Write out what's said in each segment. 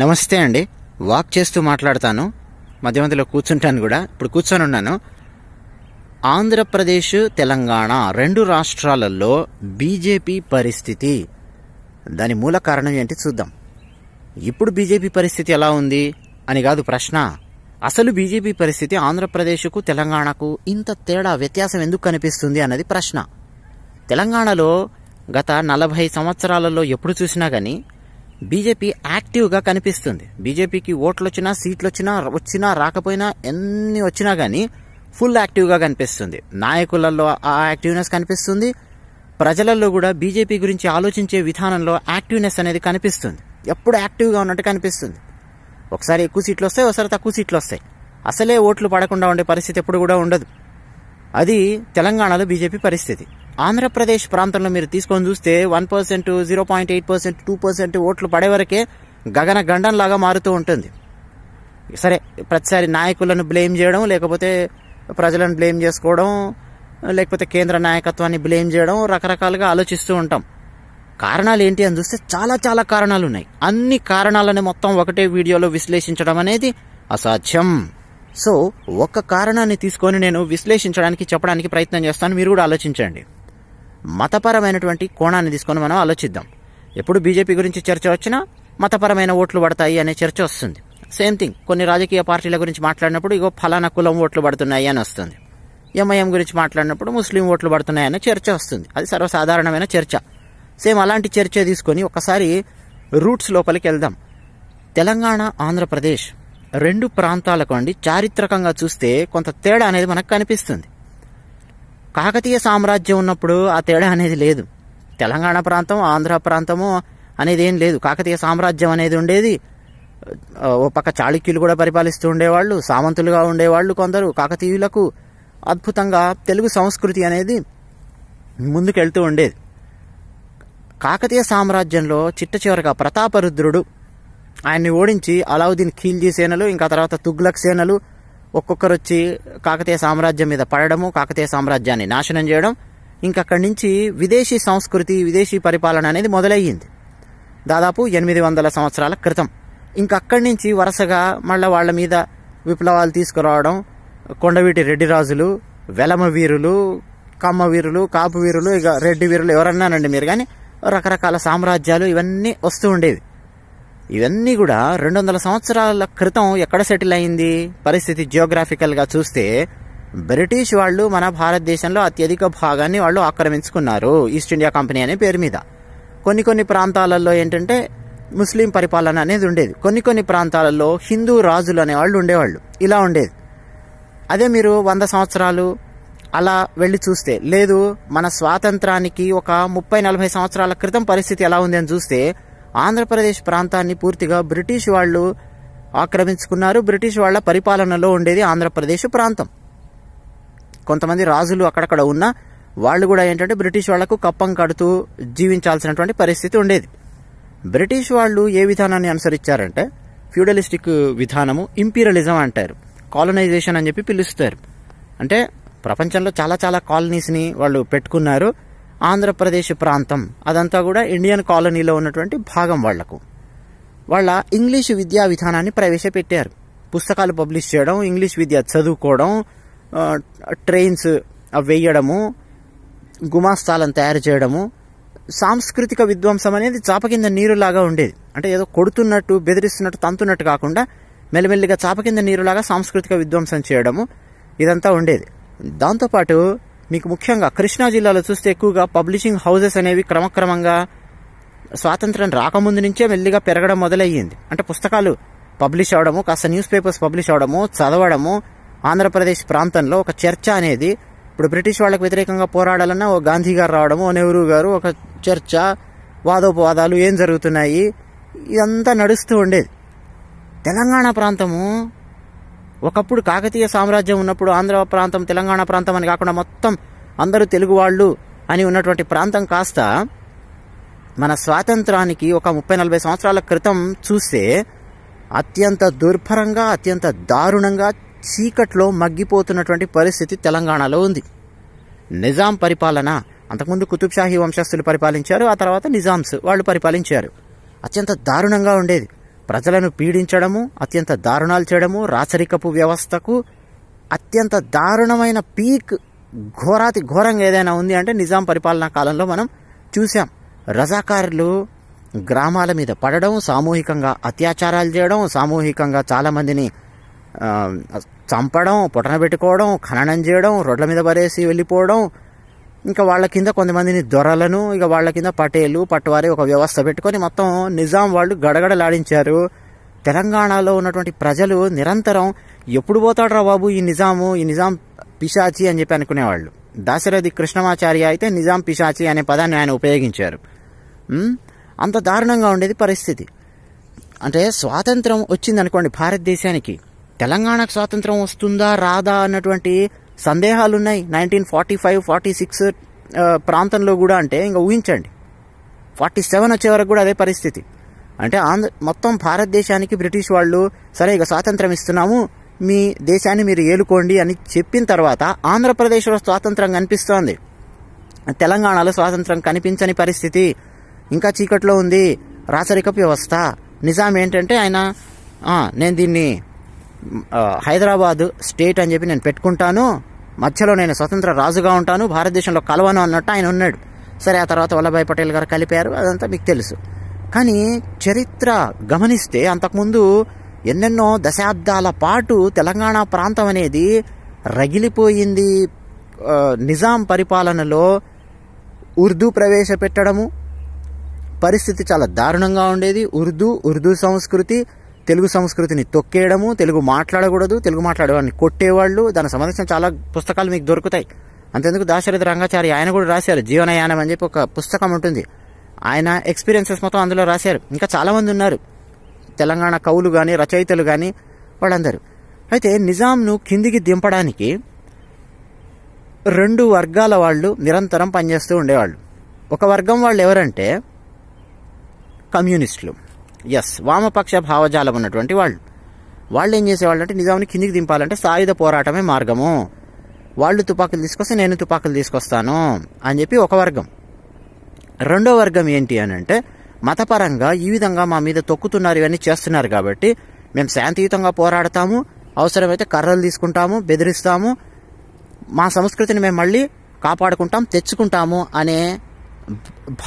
నమస్తే అండి వాక్ చేస్తూ మాట్లాడతాను మధ్య మధ్యలో కూర్చుంటాను కూడా ఇప్పుడు కూర్చొని ఉన్నాను ఆంధ్రప్రదేశ్ తెలంగాణ రెండు రాష్ట్రాలలో బీజేపీ పరిస్థితి దాని మూల కారణం ఏంటి చూద్దాం ఇప్పుడు బీజేపీ పరిస్థితి ఎలా ఉంది అని కాదు ప్రశ్న అసలు బీజేపీ పరిస్థితి ఆంధ్రప్రదేశ్కు తెలంగాణకు ఇంత తేడా వ్యత్యాసం ఎందుకు కనిపిస్తుంది అన్నది ప్రశ్న తెలంగాణలో గత నలభై సంవత్సరాలలో ఎప్పుడు చూసినా కానీ బీజేపీ యాక్టివ్గా కనిపిస్తుంది బీజేపీకి ఓట్లు వచ్చినా సీట్లు వచ్చినా వచ్చినా రాకపోయినా ఎన్ని వచ్చినా కానీ ఫుల్ యాక్టివ్గా కనిపిస్తుంది నాయకులలో ఆ యాక్టివ్నెస్ కనిపిస్తుంది ప్రజలలో కూడా బీజేపీ గురించి ఆలోచించే విధానంలో యాక్టివ్నెస్ అనేది కనిపిస్తుంది ఎప్పుడు యాక్టివ్గా ఉన్నట్టు కనిపిస్తుంది ఒకసారి ఎక్కువ సీట్లు వస్తాయి ఒకసారి తక్కువ సీట్లు వస్తాయి అసలే ఓట్లు పడకుండా ఉండే పరిస్థితి ఎప్పుడు కూడా ఉండదు అది తెలంగాణలో బీజేపీ పరిస్థితి ఆంధ్రప్రదేశ్ ప్రాంతంలో మీరు తీసుకొని చూస్తే one percent zero point eight percent two percent ఓట్లు పడే వరకే గగన గండంలాగా మారుతూ ఉంటుంది సరే ప్రతిసారి నాయకులను బ్లేమ్ చేయడం లేకపోతే ప్రజలను బ్లేమ్ చేసుకోవడం లేకపోతే కేంద్ర నాయకత్వాన్ని బ్లేమ్ చేయడం రకరకాలుగా ఆలోచిస్తూ ఉంటాం కారణాలు ఏంటి అని చూస్తే చాలా చాలా కారణాలు ఉన్నాయి అన్ని కారణాలని మొత్తం ఒకటే వీడియోలో విశ్లేషించడం అనేది అసాధ్యం సో ఒక కారణాన్ని తీసుకొని నేను విశ్లేషించడానికి చెప్పడానికి ప్రయత్నం చేస్తాను మీరు కూడా ఆలోచించండి మతపరమైనటువంటి కోణాన్ని తీసుకొని మనం ఆలోచిద్దాం ఎప్పుడు బీజేపీ గురించి చర్చ వచ్చినా మతపరమైన ఓట్లు పడతాయి అనే చర్చ వస్తుంది సేమ్ థింగ్ కొన్ని రాజకీయ పార్టీల గురించి మాట్లాడినప్పుడు ఇగో ఫలానా కులం ఓట్లు పడుతున్నాయి అని వస్తుంది ఎంఐఎం గురించి మాట్లాడినప్పుడు ముస్లిం ఓట్లు పడుతున్నాయి అనే చర్చ వస్తుంది అది సర్వసాధారణమైన చర్చ సేమ్ అలాంటి చర్చ తీసుకొని ఒకసారి రూట్స్ లోపలికి వెళ్దాం తెలంగాణ ఆంధ్రప్రదేశ్ రెండు ప్రాంతాలకు అండి చారిత్రకంగా చూస్తే కొంత తేడా అనేది మనకు కనిపిస్తుంది కాకతీయ సామ్రాజ్యం ఉన్నప్పుడు ఆ తేడా అనేది లేదు తెలంగాణ ప్రాంతం ఆంధ్ర ప్రాంతము అనేది ఏం లేదు కాకతీయ సామ్రాజ్యం అనేది ఉండేది ఓ పక్క చాళుక్యులు కూడా పరిపాలిస్తూ ఉండేవాళ్ళు సామంతులుగా ఉండేవాళ్ళు కొందరు కాకతీయులకు అద్భుతంగా తెలుగు సంస్కృతి అనేది ముందుకెళ్తూ ఉండేది కాకతీయ సామ్రాజ్యంలో చిట్ట చివరిగా ప్రతాపరుద్రుడు ఆయన్ని ఓడించి అలావుద్దీన్ ఖీల్జీ సేనలు ఇంకా తర్వాత తుగ్లక్ సేనలు ఒక్కొక్కరు వచ్చి కాకతీయ సామ్రాజ్యం మీద పడడము కాకతీయ సామ్రాజ్యాన్ని నాశనం చేయడం ఇంకక్కడి అక్కడి నుంచి విదేశీ సంస్కృతి విదేశీ పరిపాలన అనేది మొదలయ్యింది దాదాపు ఎనిమిది వందల సంవత్సరాల క్రితం ఇంకా అక్కడి నుంచి వరుసగా మళ్ళీ వాళ్ళ మీద విప్లవాలు తీసుకురావడం కొండవీటి రెడ్డి రాజులు వెలమ వీరులు కమ్మ వీరులు కాపు వీరులు ఇక రెడ్డి వీరులు ఎవరన్నానండి మీరు కానీ రకరకాల సామ్రాజ్యాలు ఇవన్నీ వస్తూ ఉండేవి ఇవన్నీ కూడా రెండు వందల సంవత్సరాల క్రితం ఎక్కడ సెటిల్ అయింది పరిస్థితి జియోగ్రాఫికల్గా చూస్తే బ్రిటిష్ వాళ్ళు మన భారతదేశంలో అత్యధిక భాగాన్ని వాళ్ళు ఆక్రమించుకున్నారు ఈస్ట్ ఇండియా కంపెనీ అనే పేరు మీద కొన్ని కొన్ని ప్రాంతాలలో ఏంటంటే ముస్లిం పరిపాలన అనేది ఉండేది కొన్ని కొన్ని ప్రాంతాలలో హిందూ రాజులు అనేవాళ్ళు ఉండేవాళ్ళు ఇలా ఉండేది అదే మీరు వంద సంవత్సరాలు అలా వెళ్ళి చూస్తే లేదు మన స్వాతంత్రానికి ఒక ముప్పై నలభై సంవత్సరాల క్రితం పరిస్థితి ఎలా ఉంది అని చూస్తే ఆంధ్రప్రదేశ్ ప్రాంతాన్ని పూర్తిగా బ్రిటిష్ వాళ్ళు ఆక్రమించుకున్నారు బ్రిటిష్ వాళ్ళ పరిపాలనలో ఉండేది ఆంధ్రప్రదేశ్ ప్రాంతం కొంతమంది రాజులు అక్కడక్కడ ఉన్న వాళ్ళు కూడా ఏంటంటే బ్రిటిష్ వాళ్లకు కప్పం కడుతూ జీవించాల్సినటువంటి పరిస్థితి ఉండేది బ్రిటిష్ వాళ్ళు ఏ విధానాన్ని అనుసరించారంటే ఫ్యూడలిస్టిక్ విధానము ఇంపీరియలిజం అంటారు కాలనైజేషన్ అని చెప్పి పిలుస్తారు అంటే ప్రపంచంలో చాలా చాలా కాలనీస్ని వాళ్ళు పెట్టుకున్నారు ఆంధ్రప్రదేశ్ ప్రాంతం అదంతా కూడా ఇండియన్ కాలనీలో ఉన్నటువంటి భాగం వాళ్లకు వాళ్ళ ఇంగ్లీష్ విద్యా విధానాన్ని ప్రవేశపెట్టారు పుస్తకాలు పబ్లిష్ చేయడం ఇంగ్లీష్ విద్య చదువుకోవడం ట్రైన్స్ వేయడము గుమాస్తాలను తయారు చేయడము సాంస్కృతిక విధ్వంసం అనేది చాప కింద నీరులాగా ఉండేది అంటే ఏదో కొడుతున్నట్టు బెదిరిస్తున్నట్టు తంతున్నట్టు కాకుండా మెల్లమెల్లిగా చాప కింద నీరులాగా సాంస్కృతిక విధ్వంసం చేయడము ఇదంతా ఉండేది దాంతోపాటు మీకు ముఖ్యంగా కృష్ణా జిల్లాలో చూస్తే ఎక్కువగా పబ్లిషింగ్ హౌసెస్ అనేవి క్రమక్రమంగా స్వాతంత్రం రాకముందు నుంచే మెల్లిగా పెరగడం మొదలయ్యింది అంటే పుస్తకాలు పబ్లిష్ అవడము కాస్త న్యూస్ పేపర్స్ పబ్లిష్ అవడము చదవడము ఆంధ్రప్రదేశ్ ప్రాంతంలో ఒక చర్చ అనేది ఇప్పుడు బ్రిటిష్ వాళ్ళకి వ్యతిరేకంగా పోరాడాలన్నా ఓ గాంధీ గారు రావడము నెహ్రూ గారు ఒక చర్చ వాదోపవాదాలు ఏం జరుగుతున్నాయి ఇదంతా నడుస్తూ ఉండేది తెలంగాణ ప్రాంతము ఒకప్పుడు కాకతీయ సామ్రాజ్యం ఉన్నప్పుడు ఆంధ్ర ప్రాంతం తెలంగాణ ప్రాంతం అని కాకుండా మొత్తం అందరూ తెలుగు వాళ్ళు అని ఉన్నటువంటి ప్రాంతం కాస్త మన స్వాతంత్రానికి ఒక ముప్పై నలభై సంవత్సరాల క్రితం చూస్తే అత్యంత దుర్భరంగా అత్యంత దారుణంగా చీకట్లో మగ్గిపోతున్నటువంటి పరిస్థితి తెలంగాణలో ఉంది నిజాం పరిపాలన అంతకుముందు కుతుబ్షాహీ వంశస్థులు పరిపాలించారు ఆ తర్వాత నిజాంస్ వాళ్ళు పరిపాలించారు అత్యంత దారుణంగా ఉండేది ప్రజలను పీడించడము అత్యంత దారుణాలు చేయడము రాచరికపు వ్యవస్థకు అత్యంత దారుణమైన పీక్ ఘోరాతి ఘోరంగా ఏదైనా ఉంది అంటే నిజాం పరిపాలనా కాలంలో మనం చూసాం రజాకారులు గ్రామాల మీద పడడం సామూహికంగా అత్యాచారాలు చేయడం సామూహికంగా చాలామందిని చంపడం పొట్టన పెట్టుకోవడం ఖననం చేయడం రోడ్ల మీద పరేసి వెళ్ళిపోవడం ఇంకా వాళ్ళ కింద కొంతమందిని దొరలను ఇక వాళ్ళ కింద పటేలు పట్టువారి ఒక వ్యవస్థ పెట్టుకొని మొత్తం నిజాం వాళ్ళు గడగడలాడించారు తెలంగాణలో ఉన్నటువంటి ప్రజలు నిరంతరం ఎప్పుడు రా బాబు ఈ నిజాము ఈ నిజాం పిశాచి అని చెప్పి అనుకునేవాళ్ళు దాశరథి కృష్ణమాచార్య అయితే నిజాం పిశాచి అనే పదాన్ని ఆయన ఉపయోగించారు అంత దారుణంగా ఉండేది పరిస్థితి అంటే స్వాతంత్రం అనుకోండి భారతదేశానికి తెలంగాణకు స్వాతంత్రం వస్తుందా రాదా అన్నటువంటి సందేహాలున్నాయి nineteen forty five forty six ప్రాంతంలో కూడా అంటే ఇంకా ఊహించండి ఫార్టీ సెవెన్ వచ్చే వరకు కూడా అదే పరిస్థితి అంటే ఆంధ్ర మొత్తం భారతదేశానికి బ్రిటిష్ వాళ్ళు సరే ఇక స్వాతంత్రం ఇస్తున్నాము మీ దేశాన్ని మీరు ఏలుకోండి అని చెప్పిన తర్వాత ఆంధ్రప్రదేశ్లో స్వాతంత్రం కనిపిస్తోంది తెలంగాణలో స్వాతంత్రం కనిపించని పరిస్థితి ఇంకా చీకట్లో ఉంది రాచరిక వ్యవస్థ నిజాం ఏంటంటే ఆయన నేను దీన్ని హైదరాబాద్ స్టేట్ అని చెప్పి నేను పెట్టుకుంటాను మధ్యలో నేను స్వతంత్ర రాజుగా ఉంటాను భారతదేశంలో కలవను అన్నట్టు ఆయన ఉన్నాడు సరే ఆ తర్వాత వల్లభాయ్ పటేల్ గారు కలిపారు అదంతా మీకు తెలుసు కానీ చరిత్ర గమనిస్తే అంతకుముందు ఎన్నెన్నో దశాబ్దాల పాటు తెలంగాణ ప్రాంతం అనేది రగిలిపోయింది నిజాం పరిపాలనలో ఉర్దూ ప్రవేశపెట్టడము పరిస్థితి చాలా దారుణంగా ఉండేది ఉర్దూ ఉర్దూ సంస్కృతి తెలుగు సంస్కృతిని తొక్కేయడము తెలుగు మాట్లాడకూడదు తెలుగు మాట్లాడేవాడిని కొట్టేవాళ్ళు దానికి సంబంధించిన చాలా పుస్తకాలు మీకు దొరుకుతాయి అంతేందుకు దాశరథ రంగాచారి ఆయన కూడా రాశారు జీవనయానం అని చెప్పి ఒక పుస్తకం ఉంటుంది ఆయన ఎక్స్పీరియన్సెస్ మొత్తం అందులో రాశారు ఇంకా చాలామంది ఉన్నారు తెలంగాణ కవులు కానీ రచయితలు కానీ వాళ్ళందరూ అయితే నిజాంను కిందికి దింపడానికి రెండు వర్గాల వాళ్ళు నిరంతరం పనిచేస్తూ ఉండేవాళ్ళు ఒక వర్గం వాళ్ళు ఎవరంటే కమ్యూనిస్టులు ఎస్ వామపక్ష భావజాలం ఉన్నటువంటి వాళ్ళు వాళ్ళు ఏం చేసేవాళ్ళు అంటే నిజాన్ని కిందికి దింపాలంటే సాయుధ పోరాటమే మార్గము వాళ్ళు తుపాకులు తీసుకొస్తే నేను తుపాకులు తీసుకొస్తాను అని చెప్పి ఒక వర్గం రెండో వర్గం ఏంటి అని అంటే మతపరంగా ఈ విధంగా మా మీద తొక్కుతున్నారు ఇవన్నీ చేస్తున్నారు కాబట్టి మేము శాంతియుతంగా పోరాడతాము అవసరమైతే కర్రలు తీసుకుంటాము బెదిరిస్తాము మా సంస్కృతిని మేము మళ్ళీ కాపాడుకుంటాం తెచ్చుకుంటాము అనే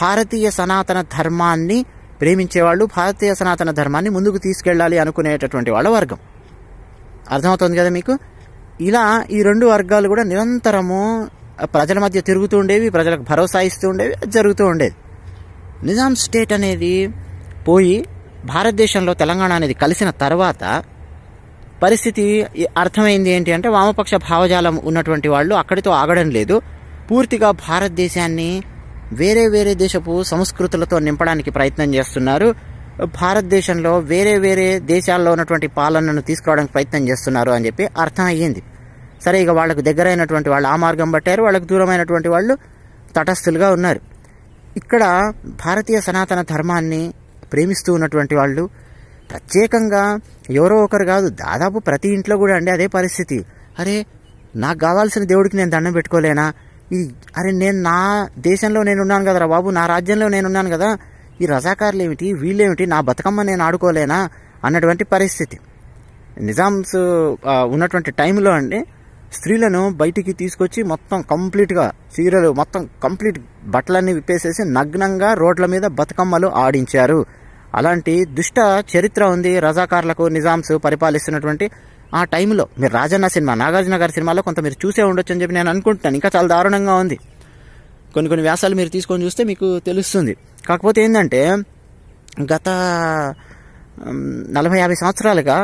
భారతీయ సనాతన ధర్మాన్ని ప్రేమించేవాళ్ళు భారతీయ సనాతన ధర్మాన్ని ముందుకు తీసుకెళ్ళాలి అనుకునేటటువంటి వాళ్ళ వర్గం అర్థమవుతుంది కదా మీకు ఇలా ఈ రెండు వర్గాలు కూడా నిరంతరము ప్రజల మధ్య తిరుగుతూ ఉండేవి ప్రజలకు భరోసా ఇస్తూ ఉండేవి జరుగుతూ ఉండేది నిజాం స్టేట్ అనేది పోయి భారతదేశంలో తెలంగాణ అనేది కలిసిన తర్వాత పరిస్థితి అర్థమైంది ఏంటి అంటే వామపక్ష భావజాలం ఉన్నటువంటి వాళ్ళు అక్కడితో ఆగడం లేదు పూర్తిగా భారతదేశాన్ని వేరే వేరే దేశపు సంస్కృతులతో నింపడానికి ప్రయత్నం చేస్తున్నారు భారతదేశంలో వేరే వేరే దేశాల్లో ఉన్నటువంటి పాలనను తీసుకోవడానికి ప్రయత్నం చేస్తున్నారు అని చెప్పి అర్థం అయ్యింది సరే ఇక వాళ్ళకు దగ్గరైనటువంటి వాళ్ళు ఆ మార్గం పట్టారు వాళ్ళకు దూరమైనటువంటి వాళ్ళు తటస్థులుగా ఉన్నారు ఇక్కడ భారతీయ సనాతన ధర్మాన్ని ప్రేమిస్తూ ఉన్నటువంటి వాళ్ళు ప్రత్యేకంగా ఎవరో ఒకరు కాదు దాదాపు ప్రతి ఇంట్లో కూడా అండి అదే పరిస్థితి అరే నాకు కావాల్సిన దేవుడికి నేను దండం పెట్టుకోలేనా ఇది అరే నేను నా దేశంలో నేనున్నాను కదరా బాబు నా రాజ్యంలో నేనున్నాను కదా ఈ రజాకారులు ఏమిటి వీళ్ళేమిటి నా బతుకమ్మ నేను ఆడుకోలేనా అన్నటువంటి పరిస్థితి నిజామ్స్ ఉన్నటువంటి టైంలో అండి స్త్రీలను బయటికి తీసుకొచ్చి మొత్తం కంప్లీట్గా చీరలు మొత్తం కంప్లీట్ బట్టలన్నీ విప్పేసేసి నగ్నంగా రోడ్ల మీద బతుకమ్మలు ఆడించారు అలాంటి దుష్ట చరిత్ర ఉంది రజాకారులకు నిజామ్స్ పరిపాలిస్తున్నటువంటి ఆ టైంలో మీరు రాజన్న సినిమా నాగార్జున గారి సినిమాలో కొంత మీరు చూసే ఉండొచ్చు అని చెప్పి నేను అనుకుంటున్నాను ఇంకా చాలా దారుణంగా ఉంది కొన్ని కొన్ని వ్యాసాలు మీరు తీసుకొని చూస్తే మీకు తెలుస్తుంది కాకపోతే ఏంటంటే గత నలభై యాభై సంవత్సరాలుగా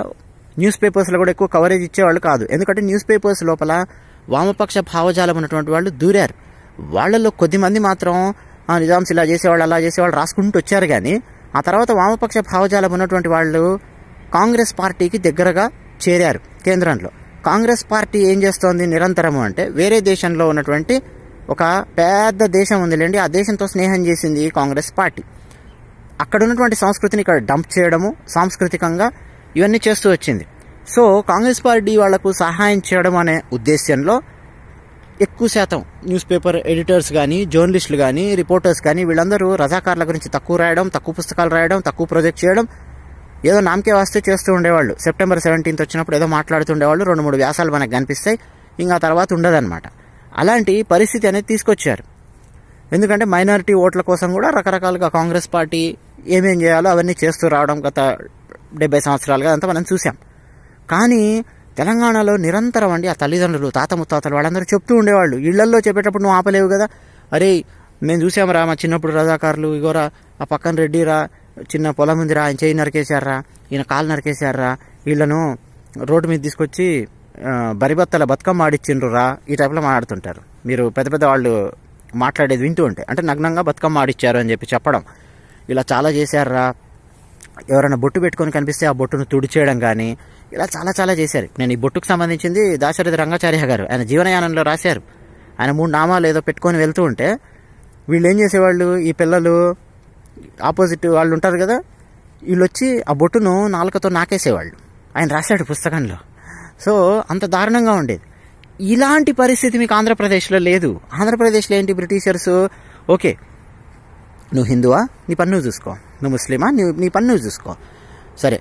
న్యూస్ పేపర్స్లో కూడా ఎక్కువ కవరేజ్ ఇచ్చేవాళ్ళు కాదు ఎందుకంటే న్యూస్ పేపర్స్ లోపల వామపక్ష భావజాలం ఉన్నటువంటి వాళ్ళు దూరారు వాళ్ళలో కొద్దిమంది మాత్రం నిజామ్స్ ఇలా చేసేవాళ్ళు అలా చేసేవాళ్ళు రాసుకుంటూ వచ్చారు కానీ ఆ తర్వాత వామపక్ష భావజాలం ఉన్నటువంటి వాళ్ళు కాంగ్రెస్ పార్టీకి దగ్గరగా చేరారు కేంద్రంలో కాంగ్రెస్ పార్టీ ఏం చేస్తోంది నిరంతరము అంటే వేరే దేశంలో ఉన్నటువంటి ఒక పెద్ద దేశం ఉందిలేండి ఆ దేశంతో స్నేహం చేసింది కాంగ్రెస్ పార్టీ అక్కడ ఉన్నటువంటి సంస్కృతిని ఇక్కడ డంప్ చేయడము సాంస్కృతికంగా ఇవన్నీ చేస్తూ వచ్చింది సో కాంగ్రెస్ పార్టీ వాళ్లకు సహాయం చేయడం అనే ఉద్దేశ్యంలో ఎక్కువ శాతం న్యూస్ పేపర్ ఎడిటర్స్ కానీ జర్నలిస్టులు కానీ రిపోర్టర్స్ కానీ వీళ్ళందరూ రజాకారుల గురించి తక్కువ రాయడం తక్కువ పుస్తకాలు రాయడం తక్కువ ప్రొజెక్ట్ చేయడం ఏదో నామకే వాస్తే చేస్తూ ఉండేవాళ్ళు సెప్టెంబర్ సెవెంటీన్త్ వచ్చినప్పుడు ఏదో మాట్లాడుతుండేవాళ్ళు రెండు మూడు వ్యాసాలు మనకు కనిపిస్తాయి ఇంకా తర్వాత ఉండదన్నమాట అలాంటి పరిస్థితి అనేది తీసుకొచ్చారు ఎందుకంటే మైనారిటీ ఓట్ల కోసం కూడా రకరకాలుగా కాంగ్రెస్ పార్టీ ఏమేం చేయాలో అవన్నీ చేస్తూ రావడం గత డెబ్బై సంవత్సరాలుగా అంతా మనం చూసాం కానీ తెలంగాణలో నిరంతరం అండి ఆ తల్లిదండ్రులు తాత ముత్తాతలు వాళ్ళందరూ చెప్తూ ఉండేవాళ్ళు ఇళ్లల్లో చెప్పేటప్పుడు నువ్వు ఆపలేవు కదా అరే మేము చూసాం రా మా చిన్నప్పుడు రజాకారులు ఇగోరా ఆ పక్కన రెడ్డిరా చిన్న పొలం ఉందిరా ఆయన చేయి నరికేశారా ఈయన కాలు నరికేశారా వీళ్ళను రోడ్డు మీద తీసుకొచ్చి బరిబత్తల బతుకమ్మ ఆడిచ్చిండ్రు రా ఈ టైప్లో మాట్లాడుతుంటారు మీరు పెద్ద పెద్ద వాళ్ళు మాట్లాడేది వింటూ ఉంటాయి అంటే నగ్నంగా బతుకమ్మ ఆడిచ్చారు అని చెప్పి చెప్పడం ఇలా చాలా చేశారా ఎవరైనా బొట్టు పెట్టుకొని కనిపిస్తే ఆ బొట్టును తుడిచేయడం కానీ ఇలా చాలా చాలా చేశారు నేను ఈ బొట్టుకు సంబంధించింది దాశరథి రంగాచార్య గారు ఆయన జీవనయానంలో రాశారు ఆయన మూడు నామాలు ఏదో పెట్టుకొని వెళ్తూ ఉంటే వీళ్ళు ఏం చేసేవాళ్ళు ఈ పిల్లలు ఆపోజిట్ వాళ్ళు ఉంటారు కదా వీళ్ళు వచ్చి ఆ బొట్టును నాలుకతో నాకేసేవాళ్ళు ఆయన రాశాడు పుస్తకంలో సో అంత దారుణంగా ఉండేది ఇలాంటి పరిస్థితి మీకు ఆంధ్రప్రదేశ్లో లేదు ఆంధ్రప్రదేశ్లో ఏంటి బ్రిటిషర్స్ ఓకే నువ్వు హిందువా నీ పన్ను చూసుకో నువ్వు ముస్లిమా నీ నీ పన్ను చూసుకో సరే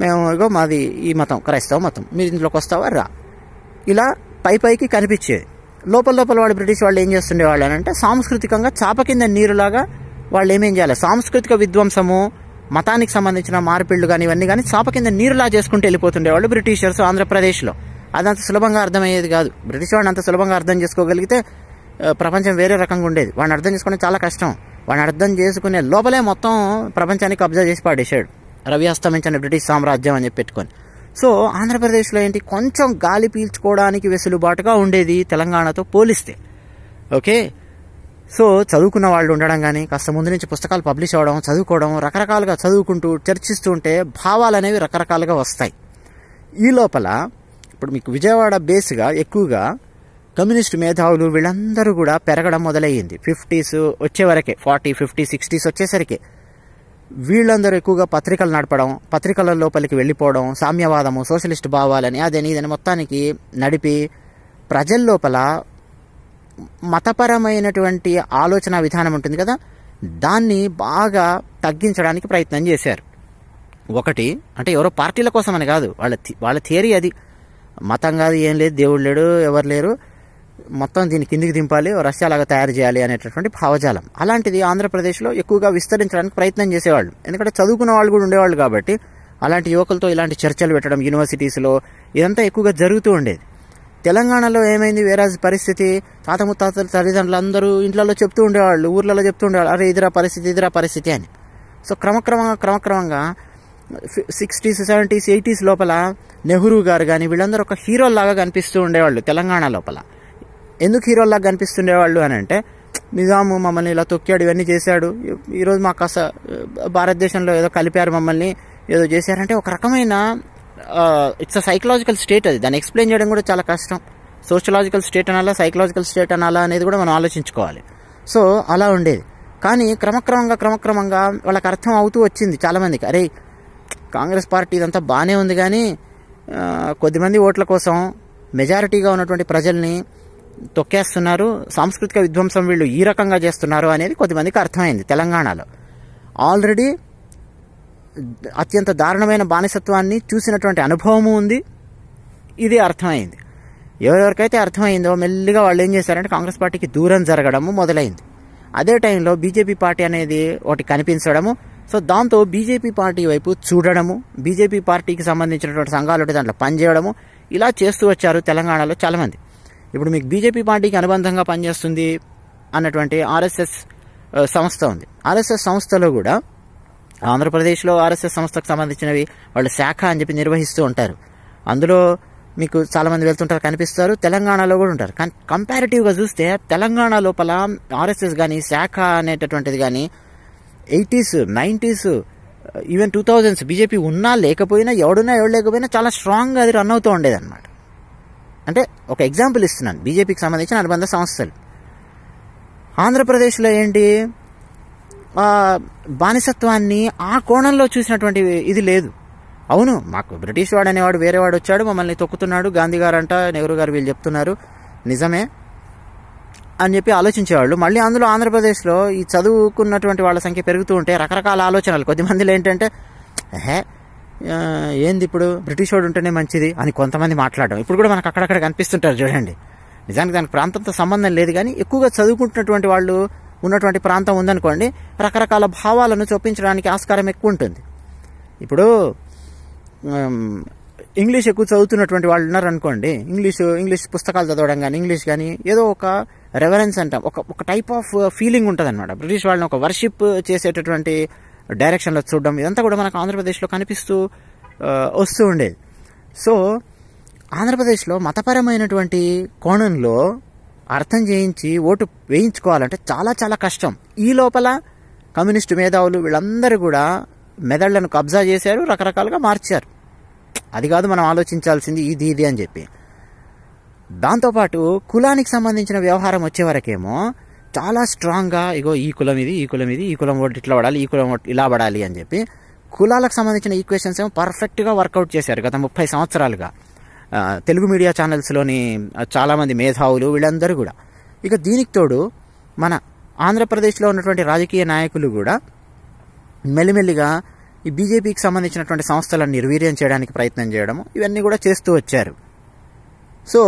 మేము ఇగో మాది ఈ మతం క్రైస్తవ మతం మీరు ఇంట్లోకి వస్తావా రా ఇలా పై పైకి కనిపించేది లోపల లోపల వాళ్ళు బ్రిటిష్ వాళ్ళు ఏం చేస్తుండేవాళ్ళు అని అంటే సాంస్కృతికంగా చాప కింద నీరులాగా వాళ్ళు ఏమేం చేయాలి సాంస్కృతిక విధ్వంసము మతానికి సంబంధించిన మార్పిళ్ళు కానీ ఇవన్నీ కానీ చాప కింద నీరులా చేసుకుంటూ వెళ్ళిపోతుండేవాళ్ళు బ్రిటిషర్స్ ఆంధ్రప్రదేశ్లో అదంత సులభంగా అర్థమయ్యేది కాదు బ్రిటిష్ వాడిని అంత సులభంగా అర్థం చేసుకోగలిగితే ప్రపంచం వేరే రకంగా ఉండేది వాడిని అర్థం చేసుకునే చాలా కష్టం వాడిని అర్థం చేసుకునే లోపలే మొత్తం ప్రపంచానికి కబ్జా చేసి పాడేశాడు రవి అస్తమించిన బ్రిటిష్ సామ్రాజ్యం అని చెప్పి పెట్టుకొని సో ఆంధ్రప్రదేశ్లో ఏంటి కొంచెం గాలి పీల్చుకోవడానికి వెసులుబాటుగా ఉండేది తెలంగాణతో పోలిస్తే ఓకే సో చదువుకున్న వాళ్ళు ఉండడం కానీ కాస్త ముందు నుంచి పుస్తకాలు పబ్లిష్ అవ్వడం చదువుకోవడం రకరకాలుగా చదువుకుంటూ చర్చిస్తూ ఉంటే భావాలు అనేవి రకరకాలుగా వస్తాయి ఈ లోపల ఇప్పుడు మీకు విజయవాడ బేస్గా ఎక్కువగా కమ్యూనిస్ట్ మేధావులు వీళ్ళందరూ కూడా పెరగడం మొదలయ్యింది ఫిఫ్టీస్ వచ్చేవరకే ఫార్టీ ఫిఫ్టీ సిక్స్టీస్ వచ్చేసరికి వీళ్ళందరూ ఎక్కువగా పత్రికలు నడపడం పత్రికల లోపలికి వెళ్ళిపోవడం సామ్యవాదము సోషలిస్ట్ భావాలని అదని ఇదని మొత్తానికి నడిపి ప్రజల లోపల మతపరమైనటువంటి ఆలోచన విధానం ఉంటుంది కదా దాన్ని బాగా తగ్గించడానికి ప్రయత్నం చేశారు ఒకటి అంటే ఎవరో పార్టీల కోసం అని కాదు వాళ్ళ వాళ్ళ థియరీ అది మతం కాదు ఏం లేదు దేవుడు లేడు ఎవరు లేరు మొత్తం దీన్ని కిందికి దింపాలి రష్యాలాగా తయారు చేయాలి అనేటటువంటి భావజాలం అలాంటిది ఆంధ్రప్రదేశ్లో ఎక్కువగా విస్తరించడానికి ప్రయత్నం చేసేవాళ్ళు ఎందుకంటే చదువుకున్న వాళ్ళు కూడా ఉండేవాళ్ళు కాబట్టి అలాంటి యువకులతో ఇలాంటి చర్చలు పెట్టడం యూనివర్సిటీస్లో ఇదంతా ఎక్కువగా జరుగుతూ ఉండేది తెలంగాణలో ఏమైంది వేరే పరిస్థితి తాత ముత్తాతల తల్లిదండ్రులు అందరూ ఇంట్లో చెప్తూ ఉండేవాళ్ళు ఊర్లలో చెప్తూ ఉండేవాళ్ళు అరే ఇదిరా పరిస్థితి ఇదిరా పరిస్థితి అని సో క్రమక్రమంగా క్రమక్రమంగా సిక్స్టీస్ సెవెంటీస్ ఎయిటీస్ లోపల నెహ్రూ గారు కానీ వీళ్ళందరూ ఒక హీరోలాగా కనిపిస్తూ ఉండేవాళ్ళు తెలంగాణ లోపల ఎందుకు హీరోలాగా కనిపిస్తుండేవాళ్ళు అని అంటే నిజాము మమ్మల్ని ఇలా తొక్కాడు ఇవన్నీ చేశాడు ఈరోజు మాకు అస భారతదేశంలో ఏదో కలిపారు మమ్మల్ని ఏదో చేశారంటే ఒక రకమైన ఇట్స్ అ సైకలాజికల్ స్టేట్ అది దాన్ని ఎక్స్ప్లెయిన్ చేయడం కూడా చాలా కష్టం సోషలాజికల్ స్టేట్ అనాలా సైకలాజికల్ స్టేట్ అనాలా అనేది కూడా మనం ఆలోచించుకోవాలి సో అలా ఉండేది కానీ క్రమక్రమంగా క్రమక్రమంగా వాళ్ళకి అర్థం అవుతూ వచ్చింది చాలామందికి అరే కాంగ్రెస్ పార్టీ ఇదంతా బాగానే ఉంది కానీ కొద్దిమంది ఓట్ల కోసం మెజారిటీగా ఉన్నటువంటి ప్రజల్ని తొక్కేస్తున్నారు సాంస్కృతిక విధ్వంసం వీళ్ళు ఈ రకంగా చేస్తున్నారు అనేది కొద్దిమందికి అర్థమైంది తెలంగాణలో ఆల్రెడీ అత్యంత దారుణమైన బానిసత్వాన్ని చూసినటువంటి అనుభవము ఉంది ఇది అర్థమైంది ఎవరెవరికైతే అర్థమైందో మెల్లిగా వాళ్ళు ఏం చేశారంటే కాంగ్రెస్ పార్టీకి దూరం జరగడము మొదలైంది అదే టైంలో బీజేపీ పార్టీ అనేది ఒకటి కనిపించడము సో దాంతో బీజేపీ పార్టీ వైపు చూడడము బీజేపీ పార్టీకి సంబంధించినటువంటి సంఘాలు దాంట్లో పనిచేయడము ఇలా చేస్తూ వచ్చారు తెలంగాణలో చాలామంది ఇప్పుడు మీకు బీజేపీ పార్టీకి అనుబంధంగా పనిచేస్తుంది అన్నటువంటి ఆర్ఎస్ఎస్ సంస్థ ఉంది ఆర్ఎస్ఎస్ సంస్థలో కూడా ఆంధ్రప్రదేశ్లో ఆర్ఎస్ఎస్ సంస్థకు సంబంధించినవి వాళ్ళు శాఖ అని చెప్పి నిర్వహిస్తూ ఉంటారు అందులో మీకు చాలామంది వెళ్తుంటారు కనిపిస్తారు తెలంగాణలో కూడా ఉంటారు కానీ కంపారిటివ్గా చూస్తే తెలంగాణ లోపల ఆర్ఎస్ఎస్ కానీ శాఖ అనేటటువంటిది కానీ eighties nineties even two thousands BJP ఉన్నా లేకపోయినా ఎవడున్నా ఎవడు లేకపోయినా చాలా స్ట్రాంగ్గా అది రన్ అవుతూ ఉండేదన్నమాట అంటే ఒక ఎగ్జాంపుల్ ఇస్తున్నాను బీజేపీకి సంబంధించిన అనుబంధ సంస్థలు ఆంధ్రప్రదేశ్లో ఏంటి బానిసత్వాన్ని ఆ కోణంలో చూసినటువంటి ఇది లేదు అవును మాకు బ్రిటిష్ వాడు అనేవాడు వేరేవాడు వచ్చాడు మమ్మల్ని తొక్కుతున్నాడు గాంధీ గారు అంట నెహ్రూ గారు వీళ్ళు చెప్తున్నారు నిజమే అని చెప్పి ఆలోచించేవాళ్ళు మళ్ళీ అందులో ఆంధ్రప్రదేశ్లో ఈ చదువుకున్నటువంటి వాళ్ళ సంఖ్య పెరుగుతూ ఉంటే రకరకాల ఆలోచనలు కొద్దిమందిలో ఏంటంటే హే ఏంది ఇప్పుడు బ్రిటిష్ వాడు ఉంటేనే మంచిది అని కొంతమంది మాట్లాడడం ఇప్పుడు కూడా మనకు అక్కడక్కడ కనిపిస్తుంటారు చూడండి నిజానికి దానికి ప్రాంతంతో సంబంధం లేదు కానీ ఎక్కువగా చదువుకుంటున్నటువంటి వాళ్ళు ఉన్నటువంటి ప్రాంతం ఉందనుకోండి రకరకాల భావాలను చూపించడానికి ఆస్కారం ఎక్కువ ఉంటుంది ఇప్పుడు ఇంగ్లీష్ ఎక్కువ చదువుతున్నటువంటి వాళ్ళు ఉన్నారనుకోండి ఇంగ్లీష్ ఇంగ్లీష్ పుస్తకాలు చదవడం కానీ ఇంగ్లీష్ కానీ ఏదో ఒక రెవరెన్స్ అంటాం ఒక ఒక టైప్ ఆఫ్ ఫీలింగ్ ఉంటుందన్నమాట బ్రిటిష్ వాళ్ళని ఒక వర్షిప్ చేసేటటువంటి డైరెక్షన్లో చూడడం ఇదంతా కూడా మనకు ఆంధ్రప్రదేశ్లో కనిపిస్తూ uh, వస్తూ ఉండేది సో ఆంధ్రప్రదేశ్లో మతపరమైనటువంటి కోణంలో అర్థం చేయించి ఓటు వేయించుకోవాలంటే చాలా చాలా కష్టం ఈ లోపల కమ్యూనిస్టు మేధావులు వీళ్ళందరూ కూడా మెదళ్లను కబ్జా చేశారు రకరకాలుగా మార్చారు అది కాదు మనం ఆలోచించాల్సింది ఇది ఇది అని చెప్పి దాంతోపాటు కులానికి సంబంధించిన వ్యవహారం వచ్చే వరకేమో చాలా స్ట్రాంగ్గా ఇగో ఈ కులం ఇది ఈ కులం ఇది ఈ కులం ఓటు ఇట్లా పడాలి ఈ కులం ఓటు ఇలా పడాలి అని చెప్పి కులాలకు సంబంధించిన ఈక్వేషన్స్ ఏమో పర్ఫెక్ట్గా వర్కౌట్ చేశారు గత ముప్పై సంవత్సరాలుగా తెలుగు మీడియా ఛానల్స్లోని చాలామంది మేధావులు వీళ్ళందరూ కూడా ఇక దీనికి తోడు మన ఆంధ్రప్రదేశ్లో ఉన్నటువంటి రాజకీయ నాయకులు కూడా మెల్లిమెల్లిగా ఈ బీజేపీకి సంబంధించినటువంటి సంస్థలను నిర్వీర్యం చేయడానికి ప్రయత్నం చేయడం ఇవన్నీ కూడా చేస్తూ వచ్చారు సో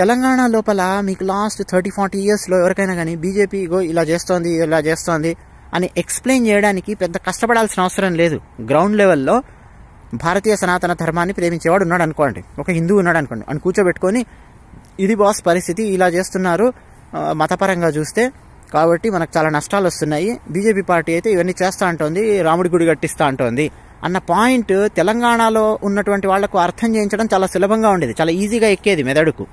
తెలంగాణ లోపల మీకు లాస్ట్ థర్టీ ఫార్టీ ఇయర్స్లో ఎవరికైనా కానీ బీజేపీ ఇలా చేస్తోంది ఇలా చేస్తోంది అని ఎక్స్ప్లెయిన్ చేయడానికి పెద్ద కష్టపడాల్సిన అవసరం లేదు గ్రౌండ్ లెవెల్లో భారతీయ సనాతన ధర్మాన్ని ప్రేమించేవాడు ఉన్నాడు అనుకోండి ఒక హిందువు ఉన్నాడు అనుకోండి అని కూర్చోబెట్టుకొని ఇది బాస్ పరిస్థితి ఇలా చేస్తున్నారు మతపరంగా చూస్తే కాబట్టి మనకు చాలా నష్టాలు వస్తున్నాయి బీజేపీ పార్టీ అయితే ఇవన్నీ చేస్తూ ఉంటుంది రాముడి గుడి కట్టిస్తూ ఉంటుంది అన్న పాయింట్ తెలంగాణలో ఉన్నటువంటి వాళ్లకు అర్థం చేయించడం చాలా సులభంగా ఉండేది చాలా ఈజీగా ఎక్కేది మెదడుకు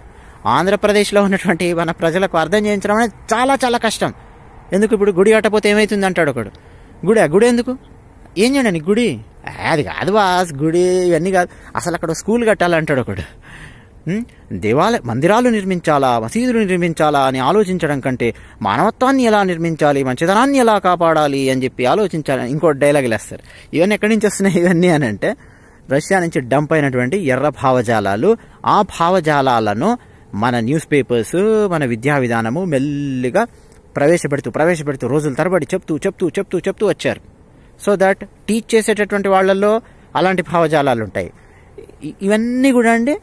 ఆంధ్రప్రదేశ్లో ఉన్నటువంటి మన ప్రజలకు అర్థం చేయించడం అనేది చాలా చాలా కష్టం ఎందుకు ఇప్పుడు గుడి కట్టపోతే ఏమవుతుంది అంటాడు ఒకడు గుడి గుడి ఎందుకు ఏం చేయండి గుడి అది కాదు బాస్ గుడి ఇవన్నీ కాదు అసలు అక్కడ స్కూల్ కట్టాలంటాడు ఒకడు దేవాలయ మందిరాలు నిర్మించాలా మసీదులు నిర్మించాలా అని ఆలోచించడం కంటే మానవత్వాన్ని ఎలా నిర్మించాలి మంచితనాన్ని ఎలా కాపాడాలి అని చెప్పి ఆలోచించాలి ఇంకో డైలాగ్ వేస్తారు ఇవన్నీ ఎక్కడి నుంచి వస్తున్నాయి ఇవన్నీ అని అంటే రష్యా నుంచి డంప్ అయినటువంటి ఎర్ర భావజాలాలు ఆ భావజాలాలను మన న్యూస్ పేపర్స్ మన విద్యా విధానము మెల్లిగా ప్రవేశపెడుతూ ప్రవేశపెడుతూ రోజుల తరబడి చెప్తూ చెప్తూ చెప్తూ చెప్తూ వచ్చారు సో దట్ టీచ్ చేసేటటువంటి వాళ్ళల్లో అలాంటి భావజాలాలు ఉంటాయి ఇవన్నీ కూడా అండి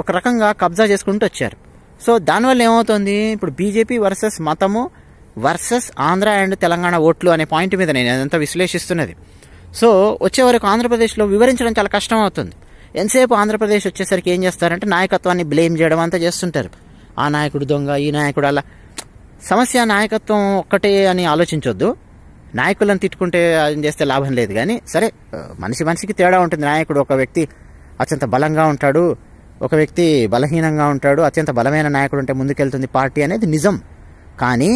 ఒక రకంగా కబ్జా చేసుకుంటూ వచ్చారు సో దానివల్ల ఏమవుతుంది ఇప్పుడు బీజేపీ వర్సెస్ మతము వర్సెస్ ఆంధ్ర అండ్ తెలంగాణ ఓట్లు అనే పాయింట్ మీద నేను అదంతా విశ్లేషిస్తున్నది సో వచ్చే వరకు ఆంధ్రప్రదేశ్లో వివరించడం చాలా కష్టం అవుతుంది ఎంతసేపు ఆంధ్రప్రదేశ్ వచ్చేసరికి ఏం చేస్తారంటే నాయకత్వాన్ని బ్లేమ్ చేయడం అంతా చేస్తుంటారు ఆ నాయకుడు దొంగ ఈ నాయకుడు అలా సమస్య నాయకత్వం ఒక్కటే అని ఆలోచించొద్దు నాయకులను తిట్టుకుంటే అది చేస్తే లాభం లేదు కానీ సరే మనిషి మనిషికి తేడా ఉంటుంది నాయకుడు ఒక వ్యక్తి అత్యంత బలంగా ఉంటాడు ఒక వ్యక్తి బలహీనంగా ఉంటాడు అత్యంత బలమైన నాయకుడు ఉంటే ముందుకెళ్తుంది పార్టీ అనేది నిజం కానీ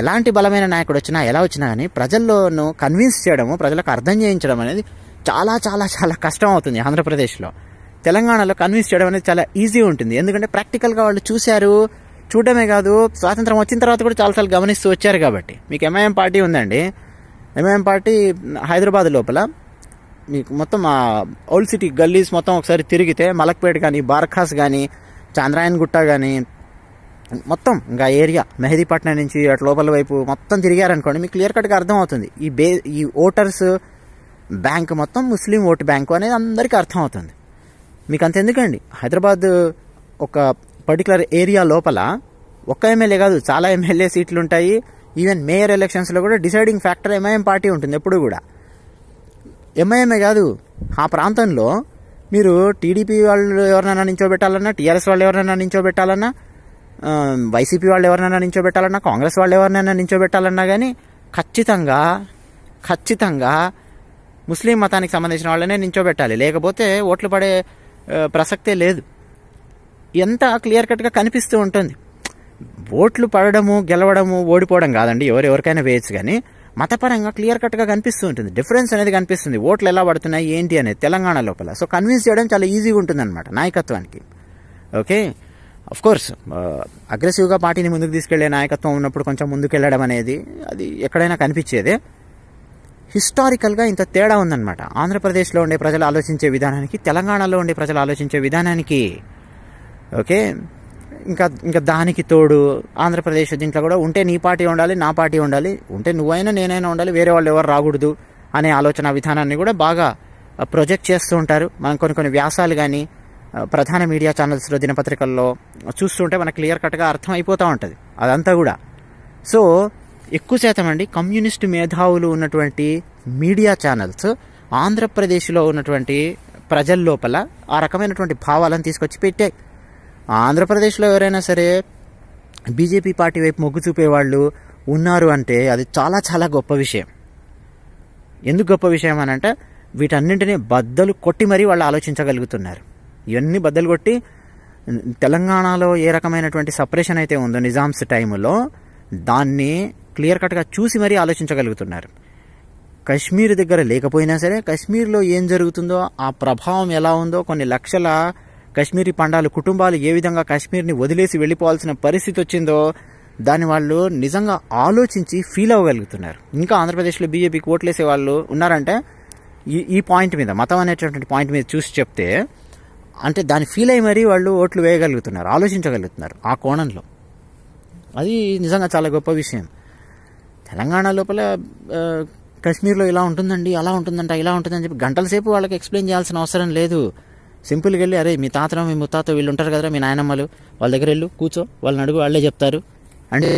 ఎలాంటి బలమైన నాయకుడు వచ్చినా ఎలా వచ్చినా కానీ ప్రజల్లోనూ కన్విన్స్ చేయడము ప్రజలకు అర్థం చేయించడం అనేది చాలా చాలా చాలా కష్టం అవుతుంది ఆంధ్రప్రదేశ్లో తెలంగాణలో కన్విన్స్ చేయడం అనేది చాలా ఈజీ ఉంటుంది ఎందుకంటే ప్రాక్టికల్గా వాళ్ళు చూశారు చూడమే కాదు స్వాతంత్రం వచ్చిన తర్వాత కూడా చాలాసార్లు గమనిస్తూ వచ్చారు కాబట్టి మీకు ఎంఐఎం పార్టీ ఉందండి ఎంఐఎం పార్టీ హైదరాబాద్ లోపల మీకు మొత్తం ఆ ఓల్డ్ సిటీ గల్లీస్ మొత్తం ఒకసారి తిరిగితే మలక్పేట కానీ బార్ఖాస్ కానీ చాంద్రాయన్ గుట్ట కానీ మొత్తం ఇంకా ఏరియా మెహదీపట్నం నుంచి అటు లోపల వైపు మొత్తం తిరిగారనుకోండి మీకు క్లియర్ కట్గా అర్థమవుతుంది ఈ బే ఈ ఓటర్స్ బ్యాంక్ మొత్తం ముస్లిం ఓటు బ్యాంకు అనేది అందరికీ అర్థమవుతుంది మీకు అంతెందుకండి హైదరాబాద్ ఒక పర్టికులర్ ఏరియా లోపల ఒక్క ఎమ్మెల్యే కాదు చాలా ఎమ్మెల్యే సీట్లు ఉంటాయి ఈవెన్ మేయర్ ఎలక్షన్స్లో కూడా డిసైడింగ్ ఫ్యాక్టర్ ఎంఐఎం పార్టీ ఉంటుంది ఎప్పుడు కూడా ఎంఐఎంఏ కాదు ఆ ప్రాంతంలో మీరు టీడీపీ వాళ్ళు ఎవరినైనా నించోబెట్టాలన్నా టీఆర్ఎస్ వాళ్ళు ఎవరినైనా నించోబెట్టాలన్నా వైసీపీ వాళ్ళు ఎవరినైనా నించోబెట్టాలన్నా కాంగ్రెస్ వాళ్ళు ఎవరినైనా నించోబెట్టాలన్నా కానీ ఖచ్చితంగా ఖచ్చితంగా ముస్లిం మతానికి సంబంధించిన వాళ్ళనే నించోబెట్టాలి లేకపోతే ఓట్లు పడే ప్రసక్తే లేదు ఎంత క్లియర్ కట్గా కనిపిస్తూ ఉంటుంది ఓట్లు పడడము గెలవడము ఓడిపోవడం కాదండి ఎవరెవరికైనా వేయచ్చు కానీ మతపరంగా క్లియర్ కట్గా కనిపిస్తూ ఉంటుంది డిఫరెన్స్ అనేది కనిపిస్తుంది ఓట్లు ఎలా పడుతున్నాయి ఏంటి అనేది తెలంగాణ లోపల సో కన్విన్స్ చేయడం చాలా ఈజీగా ఉంటుంది అనమాట నాయకత్వానికి ఓకే కోర్స్ అగ్రెసివ్గా పార్టీని ముందుకు తీసుకెళ్లే నాయకత్వం ఉన్నప్పుడు కొంచెం ముందుకెళ్ళడం అనేది అది ఎక్కడైనా కనిపించేదే హిస్టారికల్గా ఇంత తేడా ఉందన్నమాట ఆంధ్రప్రదేశ్లో ఉండే ప్రజలు ఆలోచించే విధానానికి తెలంగాణలో ఉండే ప్రజలు ఆలోచించే విధానానికి ఓకే ఇంకా ఇంకా దానికి తోడు ఆంధ్రప్రదేశ్ దీంట్లో కూడా ఉంటే నీ పార్టీ ఉండాలి నా పార్టీ ఉండాలి ఉంటే నువ్వైనా నేనైనా ఉండాలి వేరే వాళ్ళు ఎవరు రాకూడదు అనే ఆలోచన విధానాన్ని కూడా బాగా ప్రొజెక్ట్ చేస్తూ ఉంటారు మనం కొన్ని కొన్ని వ్యాసాలు కానీ ప్రధాన మీడియా ఛానల్స్లో దినపత్రికల్లో చూస్తుంటే మనకు క్లియర్ కట్గా అర్థమైపోతూ ఉంటుంది అదంతా కూడా సో ఎక్కువ శాతం అండి కమ్యూనిస్టు మేధావులు ఉన్నటువంటి మీడియా ఛానల్స్ ఆంధ్రప్రదేశ్లో ఉన్నటువంటి ప్రజల లోపల ఆ రకమైనటువంటి భావాలను తీసుకొచ్చి పెట్టాయి ఆంధ్రప్రదేశ్లో ఎవరైనా సరే బీజేపీ పార్టీ వైపు మొగ్గు చూపేవాళ్ళు ఉన్నారు అంటే అది చాలా చాలా గొప్ప విషయం ఎందుకు గొప్ప విషయం అని అంటే వీటన్నింటినీ బద్దలు కొట్టి మరీ వాళ్ళు ఆలోచించగలుగుతున్నారు ఇవన్నీ బద్దలు కొట్టి తెలంగాణలో ఏ రకమైనటువంటి సపరేషన్ అయితే ఉందో నిజామ్స్ టైంలో దాన్ని క్లియర్ కట్గా చూసి మరీ ఆలోచించగలుగుతున్నారు కశ్మీర్ దగ్గర లేకపోయినా సరే కశ్మీర్లో ఏం జరుగుతుందో ఆ ప్రభావం ఎలా ఉందో కొన్ని లక్షల కశ్మీరీ పండాలు కుటుంబాలు ఏ విధంగా కశ్మీర్ని వదిలేసి వెళ్ళిపోవాల్సిన పరిస్థితి వచ్చిందో దాని వాళ్ళు నిజంగా ఆలోచించి ఫీల్ అవ్వగలుగుతున్నారు ఇంకా ఆంధ్రప్రదేశ్లో బీజేపీకి ఓట్లేసే వాళ్ళు ఉన్నారంటే ఈ ఈ పాయింట్ మీద మతం అనేటటువంటి పాయింట్ మీద చూసి చెప్తే అంటే దాన్ని ఫీల్ అయ్యి మరీ వాళ్ళు ఓట్లు వేయగలుగుతున్నారు ఆలోచించగలుగుతున్నారు ఆ కోణంలో అది నిజంగా చాలా గొప్ప విషయం తెలంగాణ లోపల కశ్మీర్లో ఇలా ఉంటుందండి అలా ఉంటుందంట ఇలా ఉంటుందని చెప్పి గంటల సేపు వాళ్ళకి ఎక్స్ప్లెయిన్ చేయాల్సిన అవసరం లేదు సింపుల్గా వెళ్ళి అరే మీ తాతన మీ ముత్తాత వీళ్ళు ఉంటారు కదా మీ నాయనమ్మలు వాళ్ళ దగ్గర వెళ్ళు కూర్చో వాళ్ళని అడుగు వాళ్ళే చెప్తారు అంటే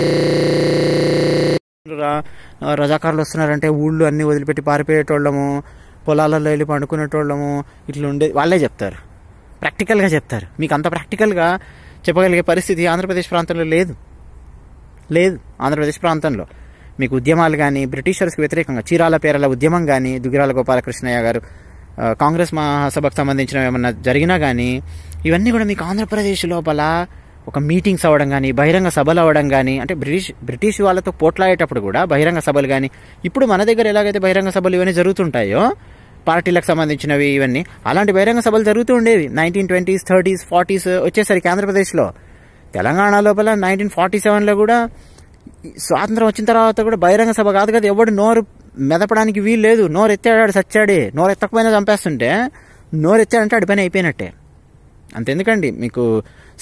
రజాకారులు వస్తున్నారంటే ఊళ్ళు అన్నీ వదిలిపెట్టి పారిపోయేటోళ్ళము పొలాలలో వెళ్ళి పండుకునేటోళ్ళము ఇట్లా ఉండే వాళ్ళే చెప్తారు ప్రాక్టికల్గా చెప్తారు మీకు అంత ప్రాక్టికల్గా చెప్పగలిగే పరిస్థితి ఆంధ్రప్రదేశ్ ప్రాంతంలో లేదు లేదు ఆంధ్రప్రదేశ్ ప్రాంతంలో మీకు ఉద్యమాలు కానీ బ్రిటిషర్స్కి వ్యతిరేకంగా చీరాల పేరల ఉద్యమం కానీ దుగిరాల గోపాలకృష్ణయ్య గారు కాంగ్రెస్ మహాసభకు సంబంధించిన ఏమన్నా జరిగినా కానీ ఇవన్నీ కూడా మీకు ఆంధ్రప్రదేశ్ లోపల ఒక మీటింగ్స్ అవ్వడం కానీ బహిరంగ సభలు అవ్వడం కానీ అంటే బ్రిటిష్ బ్రిటిష్ వాళ్ళతో పోట్లాడేటప్పుడు కూడా బహిరంగ సభలు కానీ ఇప్పుడు మన దగ్గర ఎలాగైతే బహిరంగ సభలు ఇవన్నీ జరుగుతుంటాయో పార్టీలకు సంబంధించినవి ఇవన్నీ అలాంటి బహిరంగ సభలు జరుగుతూ ఉండేవి నైన్టీన్ ట్వంటీస్ థర్టీస్ ఫార్టీస్ వచ్చేసరికి ఆంధ్రప్రదేశ్లో తెలంగాణ లోపల నైన్టీన్ ఫార్టీ సెవెన్లో కూడా స్వాతంత్రం వచ్చిన తర్వాత కూడా బహిరంగ సభ కాదు కదా ఎవడు నోరు మెదపడానికి వీలు లేదు నోరెత్తాడాడు నోరు నోరెత్తకపోయినా చంపేస్తుంటే నోరెత్తాడంటే అడిపైన అయిపోయినట్టే అంతెందుకండి మీకు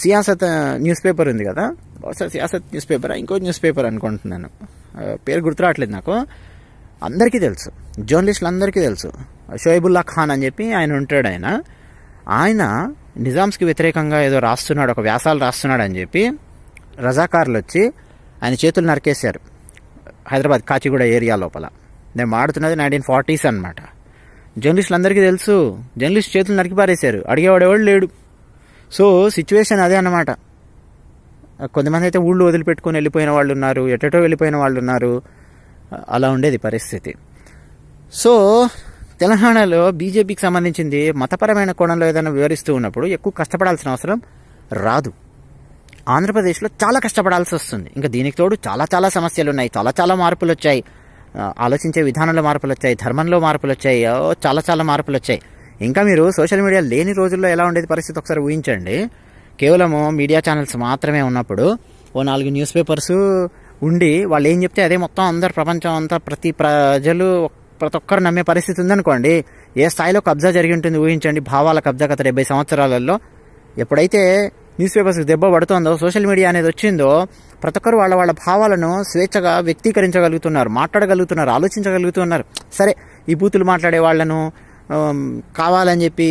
సియాసత్ న్యూస్ పేపర్ ఉంది కదా బహుశా సియాసత్ న్యూస్ పేపరా ఇంకో న్యూస్ పేపర్ అనుకుంటున్నాను పేరు గుర్తు రావట్లేదు నాకు అందరికీ తెలుసు జర్నలిస్టులు అందరికీ తెలుసు షోయబుల్లా ఖాన్ అని చెప్పి ఆయన ఉంటాడు ఆయన ఆయన నిజామ్స్కి వ్యతిరేకంగా ఏదో రాస్తున్నాడు ఒక వ్యాసాలు రాస్తున్నాడు అని చెప్పి రజాకారులు వచ్చి ఆయన చేతులు నరికేశారు హైదరాబాద్ కాచిగూడ ఏరియా లోపల నేను మాడుతున్నది నైన్టీన్ ఫార్టీస్ అనమాట జర్నలిస్టులు అందరికీ తెలుసు జర్నలిస్ట్ చేతులు నరికిపారేశారు అడిగేవాడు ఎవడు లేడు సో సిచ్యువేషన్ అదే అనమాట కొంతమంది అయితే ఊళ్ళు వదిలిపెట్టుకొని వెళ్ళిపోయిన వాళ్ళు ఉన్నారు ఎటెటో వెళ్ళిపోయిన వాళ్ళు ఉన్నారు అలా ఉండేది పరిస్థితి సో తెలంగాణలో బీజేపీకి సంబంధించింది మతపరమైన కోణంలో ఏదైనా వివరిస్తూ ఉన్నప్పుడు ఎక్కువ కష్టపడాల్సిన అవసరం రాదు ఆంధ్రప్రదేశ్లో చాలా కష్టపడాల్సి వస్తుంది ఇంకా దీనికి తోడు చాలా చాలా సమస్యలు ఉన్నాయి చాలా చాలా మార్పులు వచ్చాయి ఆలోచించే విధానంలో మార్పులు వచ్చాయి ధర్మంలో మార్పులు వచ్చాయి చాలా చాలా మార్పులు వచ్చాయి ఇంకా మీరు సోషల్ మీడియా లేని రోజుల్లో ఎలా ఉండేది పరిస్థితి ఒకసారి ఊహించండి కేవలము మీడియా ఛానల్స్ మాత్రమే ఉన్నప్పుడు ఓ నాలుగు న్యూస్ పేపర్స్ ఉండి వాళ్ళు ఏం చెప్తే అదే మొత్తం అందరు ప్రపంచం అంతా ప్రతి ప్రజలు ప్రతి ఒక్కరు నమ్మే పరిస్థితి ఉందనుకోండి ఏ స్థాయిలో కబ్జా జరిగి ఉంటుంది ఊహించండి భావాల కబ్జా గత డెబ్బై సంవత్సరాలలో ఎప్పుడైతే న్యూస్ పేపర్స్కి దెబ్బ పడుతోందో సోషల్ మీడియా అనేది వచ్చిందో ప్రతి ఒక్కరు వాళ్ళ వాళ్ళ భావాలను స్వేచ్ఛగా వ్యక్తీకరించగలుగుతున్నారు మాట్లాడగలుగుతున్నారు ఆలోచించగలుగుతున్నారు సరే ఈ బూతులు మాట్లాడే వాళ్ళను కావాలని చెప్పి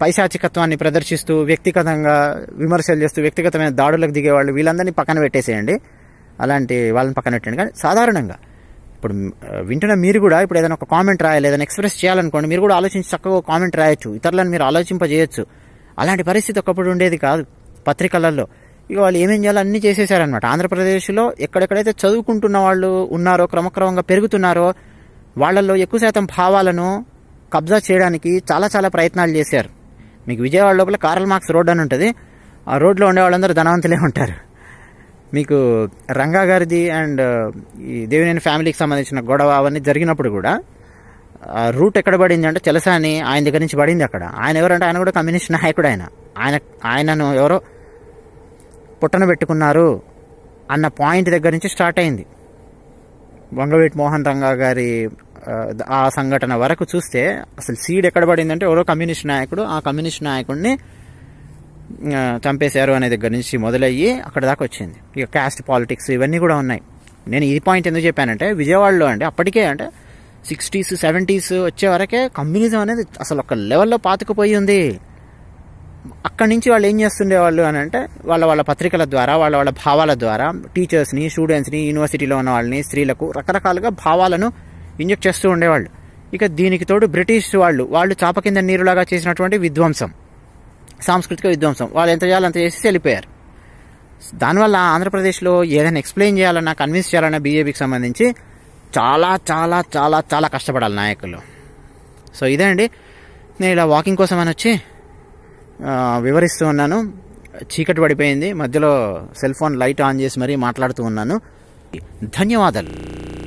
పైశాచికత్వాన్ని ప్రదర్శిస్తూ వ్యక్తిగతంగా విమర్శలు చేస్తూ వ్యక్తిగతమైన దాడులకు దిగే వాళ్ళు వీళ్ళందరినీ పక్కన పెట్టేసేయండి అలాంటి వాళ్ళని పక్కన పెట్టండి కానీ సాధారణంగా ఇప్పుడు వింటున్న మీరు కూడా ఇప్పుడు ఏదైనా ఒక కామెంట్ రాయాలి ఏదైనా ఎక్స్ప్రెస్ చేయాలనుకోండి మీరు కూడా ఆలోచించి చక్కగా కామెంట్ రాయొచ్చు ఇతరులను మీరు ఆలోచింపజేయచ్చు అలాంటి పరిస్థితి ఒకప్పుడు ఉండేది కాదు పత్రికలలో ఇక వాళ్ళు ఏమేం చేయాలో అన్నీ చేసేసారనమాట ఆంధ్రప్రదేశ్లో ఎక్కడెక్కడైతే చదువుకుంటున్న వాళ్ళు ఉన్నారో క్రమక్రమంగా పెరుగుతున్నారో వాళ్ళల్లో ఎక్కువ శాతం భావాలను కబ్జా చేయడానికి చాలా చాలా ప్రయత్నాలు చేశారు మీకు విజయవాడ లోపల కారల్ మార్క్స్ రోడ్ అని ఉంటుంది ఆ రోడ్లో ఉండే వాళ్ళందరూ ధనవంతులే ఉంటారు మీకు రంగా గారిది అండ్ ఈ దేవినేని ఫ్యామిలీకి సంబంధించిన గొడవ అవన్నీ జరిగినప్పుడు కూడా రూట్ ఎక్కడ పడింది అంటే తెలసాని ఆయన దగ్గర నుంచి పడింది అక్కడ ఆయన ఎవరంటే ఆయన కూడా కమ్యూనిస్ట్ నాయకుడు ఆయన ఆయన ఆయనను ఎవరో పుట్టన పెట్టుకున్నారు అన్న పాయింట్ దగ్గర నుంచి స్టార్ట్ అయింది వంగవీటి మోహన్ రంగా గారి ఆ సంఘటన వరకు చూస్తే అసలు సీడ్ ఎక్కడ పడింది అంటే ఎవరో కమ్యూనిస్ట్ నాయకుడు ఆ కమ్యూనిస్ట్ నాయకుడిని చంపేశారు అనే దగ్గర నుంచి మొదలయ్యి అక్కడ దాకా వచ్చింది ఇక క్యాస్ట్ పాలిటిక్స్ ఇవన్నీ కూడా ఉన్నాయి నేను ఈ పాయింట్ ఎందుకు చెప్పానంటే విజయవాడలో అంటే అప్పటికే అంటే సిక్స్టీస్ సెవెంటీస్ వచ్చే వరకే కమ్యూనిజం అనేది అసలు ఒక లెవెల్లో పాతుకుపోయి ఉంది అక్కడి నుంచి వాళ్ళు ఏం చేస్తుండేవాళ్ళు అని అంటే వాళ్ళ వాళ్ళ పత్రికల ద్వారా వాళ్ళ వాళ్ళ భావాల ద్వారా టీచర్స్ని స్టూడెంట్స్ని యూనివర్సిటీలో ఉన్న వాళ్ళని స్త్రీలకు రకరకాలుగా భావాలను ఇంజెక్ట్ చేస్తూ ఉండేవాళ్ళు ఇక దీనికి తోడు బ్రిటిష్ వాళ్ళు వాళ్ళు చాప కింద నీరులాగా చేసినటువంటి విధ్వంసం సాంస్కృతిక విధ్వంసం వాళ్ళు ఎంత చేయాలో అంత చేసి వెళ్ళిపోయారు దానివల్ల ఆంధ్రప్రదేశ్లో ఏదైనా ఎక్స్ప్లెయిన్ చేయాలన్నా కన్విన్స్ చేయాలన్నా బీజేపీకి సంబంధించి చాలా చాలా చాలా చాలా కష్టపడాలి నాయకులు సో ఇదే అండి నేను ఇలా వాకింగ్ కోసం అని వచ్చి వివరిస్తూ ఉన్నాను చీకటి పడిపోయింది మధ్యలో సెల్ ఫోన్ లైట్ ఆన్ చేసి మరీ మాట్లాడుతూ ఉన్నాను ధన్యవాదాలు